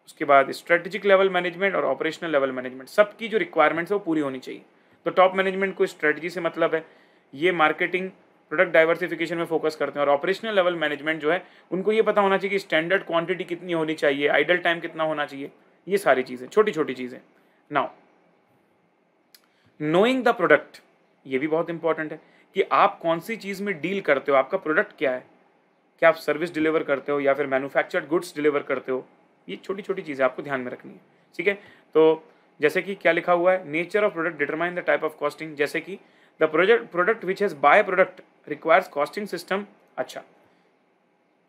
उसके बाद स्ट्रेटेजिक लेवल मैनेजमेंट और ऑपरेशनल लेवल मैनेजमेंट सबकी जो रिक्वायरमेंट्स है वो पूरी होनी चाहिए तो टॉप मैनेजमेंट को स्ट्रेटजी से मतलब है ये मार्केटिंग प्रोडक्ट डाइवर्सिफिकेशन में फोकस करते हैं और ऑपरेशनल लेवल मैनेजमेंट जो है उनको ये पता होना चाहिए कि स्टैंडर्ड क्वांटिटी कितनी होनी चाहिए आइडल टाइम कितना होना चाहिए ये सारी चीज़ें छोटी छोटी चीज़ें नाउ नोइंग द प्रोडक्ट ये भी बहुत इंपॉर्टेंट है कि आप कौन सी चीज़ में डील करते हो आपका प्रोडक्ट क्या है क्या आप सर्विस डिलीवर करते हो या फिर मैन्युफैक्चर्ड गुड्स डिलीवर करते हो ये छोटी छोटी चीज़ें आपको ध्यान में रखनी है ठीक है तो जैसे कि क्या लिखा हुआ है nature of product determine the type of costing जैसे कि the project product which has by product requires costing system अच्छा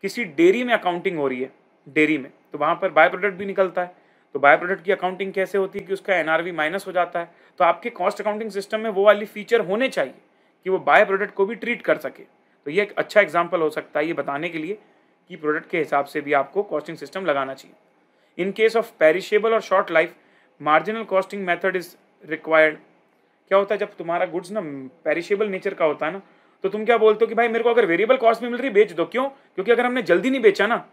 किसी डेयरी में अकाउंटिंग हो रही है डेयरी में तो वहाँ पर बाय प्रोडक्ट भी निकलता है तो बाय प्रोडक्ट की अकाउंटिंग कैसे होती है कि उसका एन माइनस हो जाता है तो आपके कॉस्ट अकाउंटिंग सिस्टम में वो वाली फीचर होने चाहिए कि वो बाय प्रोडक्ट को भी ट्रीट कर सके तो ये एक अच्छा एग्जाम्पल हो सकता है ये बताने के लिए कि प्रोडक्ट के हिसाब से भी आपको कॉस्टिंग सिस्टम लगाना चाहिए इन केस ऑफ पेरिशेबल और short life marginal costing method is required क्या होता है जब तुम्हारा गुड्स ना पेरिशेबल नेचर का होता है ना तो तुम क्या बोलते हो कि भाई मेरे को अगर वेरिएबल कॉस्ट में मिल रही बेच दो क्यों क्योंकि अगर हमने जल्दी नहीं बेचा ना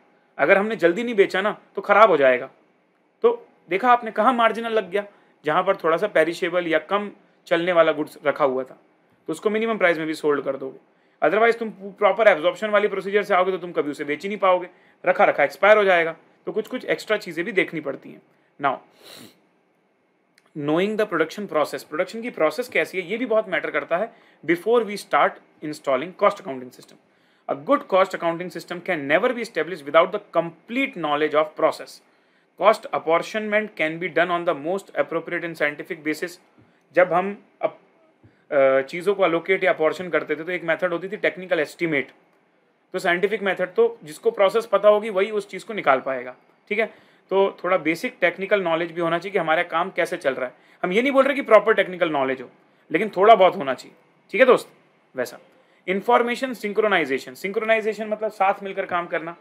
अगर हमने जल्दी नहीं बेचा ना तो ख़राब हो जाएगा तो देखा आपने कहाँ मार्जिनल लग गया जहाँ पर थोड़ा सा पेरिशेबल या कम चलने वाला गुड्स रखा हुआ था तो उसको मिनिमम प्राइस में भी सोल्ड कर दोगे अदरवाइज तुम प्रॉपर एब्जॉर्प्शन वाली प्रोसीजर से आओगे तो तुम कभी उसे बेच ही नहीं पाओगे रखा रखा एक्सपायर हो जाएगा तो कुछ कुछ एक्स्ट्रा चीज़ें भी देखनी पड़ती हैं now knowing the production process production की प्रोसेस कैसी है ये भी बहुत मैटर करता है before we start installing cost accounting system a good cost accounting system can never be establish without the complete knowledge of process cost apportionment can be done on the most appropriate and scientific basis जब हम up चीज़ों को allocate या portion करते थे तो एक method होती थी टेक्निकल एस्टिमेट तो साइंटिफिक मेथड तो जिसको प्रोसेस पता होगी वही उस चीज़ को निकाल पाएगा ठीक है तो थोड़ा बेसिक टेक्निकल नॉलेज भी होना चाहिए कि हमारा काम कैसे चल रहा है हम ये नहीं बोल रहे कि प्रॉपर टेक्निकल नॉलेज हो लेकिन थोड़ा बहुत होना चाहिए ठीक है दोस्त वैसा इन्फॉर्मेशन सिंक्रोनाइजेशन सिंक्रोनाइजेशन मतलब साथ मिलकर काम करना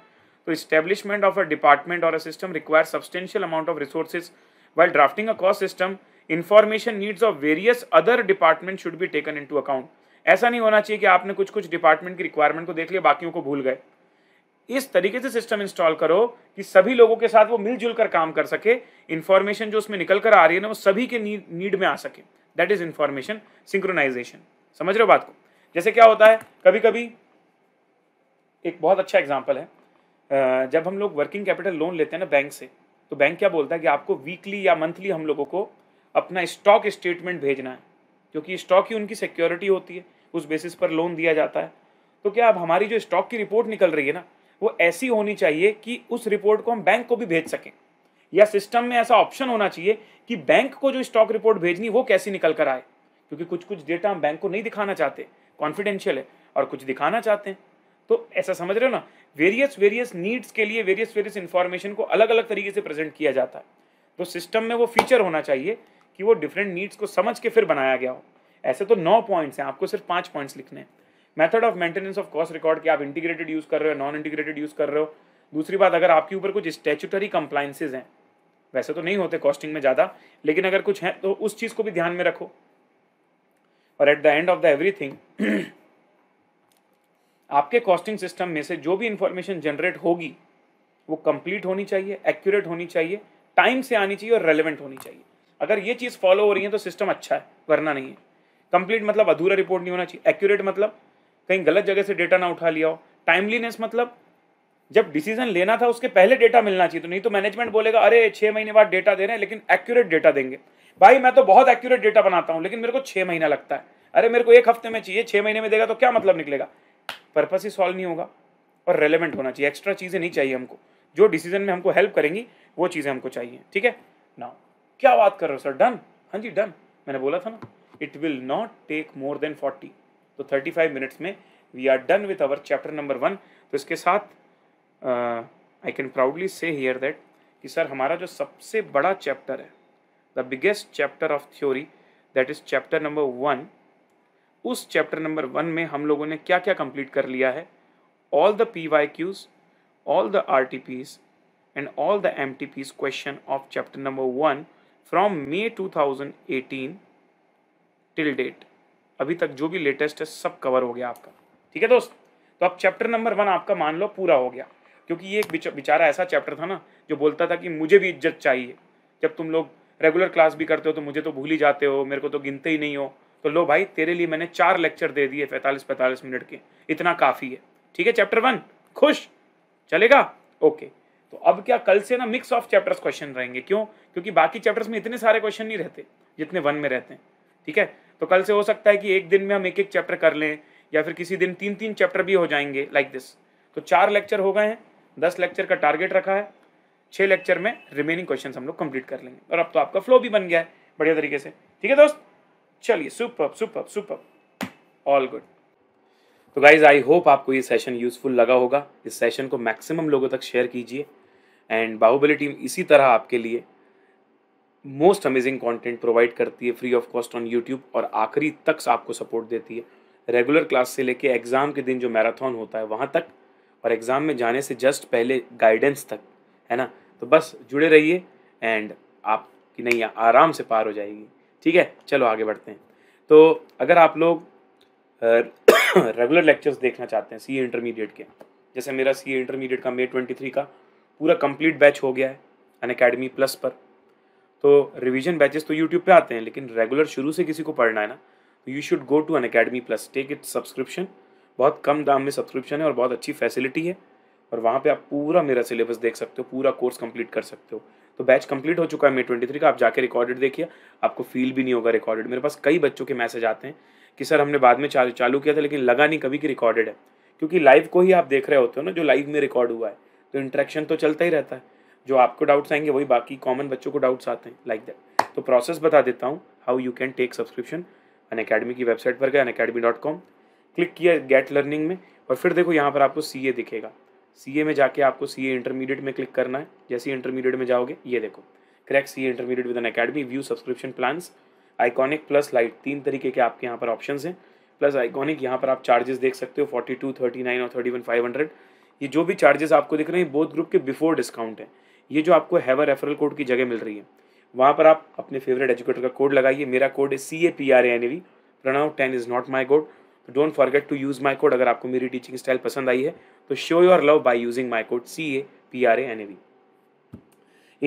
तो स्टेब्लिशमेंट ऑफ अ डिपार्टमेंट और a system require substantial amount of resources while drafting a cost system information needs of various other department should be taken in account ऐसा नहीं होना चाहिए कि आपने कुछ कुछ डिपार्टमेंट की रिक्वायरमेंट को देख लिया बाकियों को भूल गए इस तरीके से सिस्टम इंस्टॉल करो कि सभी लोगों के साथ वो मिलजुल कर काम कर सके इंफॉर्मेशन जो उसमें निकल कर आ रही है ना वो सभी के नीड में आ सके दैट इज इंफॉर्मेशन सिंक्रोनाइजेशन समझ रहे हो बात को जैसे क्या होता है कभी कभी एक बहुत अच्छा एग्जाम्पल है जब हम लोग वर्किंग कैपिटल लोन लेते हैं ना बैंक से तो बैंक क्या बोलता है कि आपको वीकली या मंथली हम लोगों को अपना स्टॉक स्टेटमेंट भेजना है क्योंकि स्टॉक ही उनकी सिक्योरिटी होती है उस बेसिस पर लोन दिया जाता है तो क्या अब हमारी जो स्टॉक की रिपोर्ट निकल रही है ना वो ऐसी होनी चाहिए कि उस रिपोर्ट को हम बैंक को भी भेज सकें या सिस्टम में ऐसा ऑप्शन होना चाहिए कि बैंक को जो स्टॉक रिपोर्ट भेजनी वो कैसी निकल कर आए क्योंकि कुछ कुछ डेटा हम बैंक को नहीं दिखाना चाहते कॉन्फिडेंशियल है और कुछ दिखाना चाहते हैं तो ऐसा समझ रहे हो ना वेरियस वेरियस नीड्स के लिए वेरियस वेरियस इन्फॉर्मेशन को अलग अलग तरीके से प्रेजेंट किया जाता है तो सिस्टम में वो फीचर होना चाहिए कि वो डिफरेंट नीड्स को समझ के फिर बनाया गया हो ऐसे तो नौ पॉइंट्स हैं आपको सिर्फ पाँच पॉइंट्स लिखने हैं method of maintenance of cost record कि आप इंटीग्रेटेड यूज़ कर रहे हो नॉन इंटीग्रेटेड यूज़ कर रहे हो दूसरी बात अगर आपके ऊपर कुछ स्टेचुटरी कंप्लाइंसेज हैं वैसे तो नहीं होते कॉस्टिंग में ज़्यादा लेकिन अगर कुछ है तो उस चीज़ को भी ध्यान में रखो और at the end of the every आपके कॉस्टिंग सिस्टम में से जो भी इंफॉर्मेशन जनरेट होगी वो कंप्लीट होनी चाहिए एक्यूरेट होनी चाहिए टाइम से आनी चाहिए और रेलिवेंट होनी चाहिए अगर ये चीज़ फॉलो हो रही है तो सिस्टम अच्छा है वरना नहीं है कंप्लीट मतलब अधूरा रिपोर्ट नहीं होना चाहिए एक्यूरेट मतलब कहीं गलत जगह से डेटा ना उठा लिया हो टाइमलीनेस मतलब जब डिसीजन लेना था उसके पहले डेटा मिलना चाहिए तो नहीं तो मैनेजमेंट बोलेगा अरे छः महीने बाद डेटा दे रहे हैं लेकिन एक्यूरेट डेटा देंगे भाई मैं तो बहुत एक्यूरेट डेटा बनाता हूँ लेकिन मेरे को छः महीना लगता है अरे मेरे को एक हफ्ते में चाहिए छः महीने में देगा तो क्या मतलब निकलेगा पर्पस ही सॉल्व नहीं होगा और रेलिवेंट होना चाहिए एक्स्ट्रा चीज़ें नहीं चाहिए हमको जो डिसीजन में हमको हेल्प करेंगी वो चीज़ें हमको चाहिए ठीक है ना क्या बात कर रहे हो सर डन हाँ जी डन मैंने बोला था ना it will not take more than forty तो थर्टी फाइव मिनट्स में we are done with our chapter number one तो इसके साथ I can proudly say here that कि सर हमारा जो सबसे बड़ा चैप्टर है the biggest chapter of theory that is chapter number one उस चैप्टर नंबर वन में हम लोगों ने क्या क्या कंप्लीट कर लिया है all the P Y Qs all the R T Ps and all the M T Ps question of chapter number one from May 2018 till date अभी तक जो भी लेटेस्ट है सब कवर हो गया आपका ठीक है दोस्त तो अब चैप्टर नंबर वन आपका मान लो पूरा हो गया क्योंकि ये एक बेचारा ऐसा चैप्टर था ना जो बोलता था कि मुझे भी इज्जत चाहिए जब तुम लोग रेगुलर क्लास भी करते हो तो मुझे तो भूल ही जाते हो मेरे को तो गिनते ही नहीं हो तो लो भाई तेरे लिए मैंने चार लेक्चर दे दिए पैंतालीस पैंतालीस मिनट के इतना काफ़ी है ठीक है चैप्टर वन खुश चलेगा ओके तो अब क्या कल से ना मिक्स ऑफ चैप्टर्स क्वेश्चन रहेंगे क्यों क्योंकि बाकी चैप्टर्स में इतने सारे क्वेश्चन नहीं रहते जितने वन में रहते हैं ठीक है तो कल से हो सकता है कि एक दिन में हम एक एक चैप्टर कर लें या फिर किसी दिन तीन तीन चैप्टर भी हो जाएंगे लाइक like दिस तो चार लेक्चर हो गए हैं दस लेक्चर का टारगेट रखा है छः लेक्चर में रिमेनिंग क्वेश्चन हम लोग कंप्लीट कर लेंगे और अब तो आपका फ्लो भी बन गया है बढ़िया तरीके से ठीक है दोस्त चलिए super super super all good तो गाइज आई होप आपको ये सेशन यूजफुल लगा होगा इस सेशन को मैक्सिमम लोगों तक शेयर कीजिए एंड बाहुबली टीम इसी तरह आपके लिए मोस्ट अमेजिंग कंटेंट प्रोवाइड करती है free of cost on YouTube और आखिरी तक आपको सपोर्ट देती है रेगुलर क्लास से लेके एग्ज़ाम के दिन जो मैराथन होता है वहाँ तक और एग्ज़ाम में जाने से जस्ट पहले गाइडेंस तक है ना तो बस जुड़े रहिए एंड आप कि नहीं आराम से पार हो जाएगी ठीक है चलो आगे बढ़ते हैं तो अगर आप लोग रेगुलर लेक्चर्स देखना चाहते हैं सी इंटरमीडिएट के जैसे मेरा सी इंटरमीडिएट का मे ट्वेंटी थ्री का पूरा कंप्लीट बैच हो गया है अन अकेडमी प्लस पर तो रिवीजन बैचेस तो यूट्यूब पे आते हैं लेकिन रेगुलर शुरू से किसी को पढ़ना है ना तो you should go to Unacademy plus take it subscription बहुत कम दाम में सब्सक्रिप्शन है और बहुत अच्छी फैसिलिटी है और वहाँ पे आप पूरा मेरा सिलेबस देख सकते हो पूरा कोर्स कंप्लीट कर सकते हो तो बैच कंप्लीट हो चुका है मे ट्वेंटी थ्री का आप जाके रिकॉर्डेड देखिए आपको फील भी नहीं होगा रिकॉर्डेड मेरे पास कई बच्चों के मैसेज आते हैं कि सर हमने बाद में चालू चालू किया था लेकिन लगा नहीं कभी कि रिकॉर्डेड है क्योंकि लाइव को ही आप देख रहे होते हो ना जो लाइव में रिकॉर्ड हुआ है तो इंट्रैक्शन तो चलता ही रहता है जो आपको डाउट्स आएंगे वही बाकी कॉमन बच्चों को डाउट्स आते हैं लाइक दैट तो प्रोसेस बता देता हूँ how you can take subscription Unacademy की वेबसाइट पर गए Unacademy dot com click किया गेट लर्निंग में और फिर देखो यहाँ पर आपको सी ए दिखेगा सी ए में जाके आपको सी ए इंटरमीडिएट में क्लिक करना है जैसे ही इंटरमीडिएट में जाओगे ये देखो crack C A intermediate with Unacademy view subscription plans iconic plus lite तीन तरीके के आपके यहाँ पर ऑप्शन हैं प्लस आइकॉनिक यहाँ पर आप चार्जेस देख सकते हो फोर्टी टू थर्टी नाइन और थर्टी वन फाइव हंड्रेड ये जो भी चार्जेस आपको दिख रहे हैं बोथ ग्रुप के बिफोर डिस्काउंट है ये जो आपको हैवर रेफरल कोड की जगह मिल रही है वहाँ पर आप अपने फेवरेट एजुकेटर का कोड लगाइए मेरा कोड है C A P R N A V Pranav ten is not my code don't forget to use my code अगर आपको मेरी टीचिंग स्टाइल पसंद आई है तो show your love by using my code C A P R N A V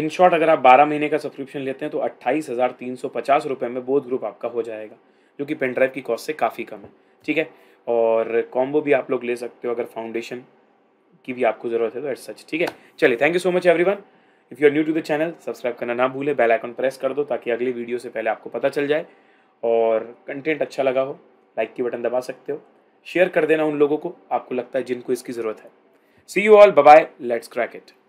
in short अगर आप 12 महीने का सब्सक्रिप्शन लेते हैं तो अट्ठाईस हज़ार तीन सौ पचास रुपये में बोध ग्रुप आपका हो जाएगा जो कि पेनड्राइव की कॉस्ट से काफ़ी कम है ठीक है और कॉम्बो भी आप लोग ले सकते हो अगर फाउंडेशन की भी आपको ज़रूरत है तो एट सच ठीक है चलिए thank you so much everyone if you are new to the channel subscribe करना ना भूले बेल आइकन प्रेस कर दो ताकि अगले वीडियो से पहले आपको पता चल जाए और कंटेंट अच्छा लगा हो लाइक की बटन दबा सकते हो शेयर कर देना उन लोगों को आपको लगता है जिनको इसकी ज़रूरत है see you all bye let's crack it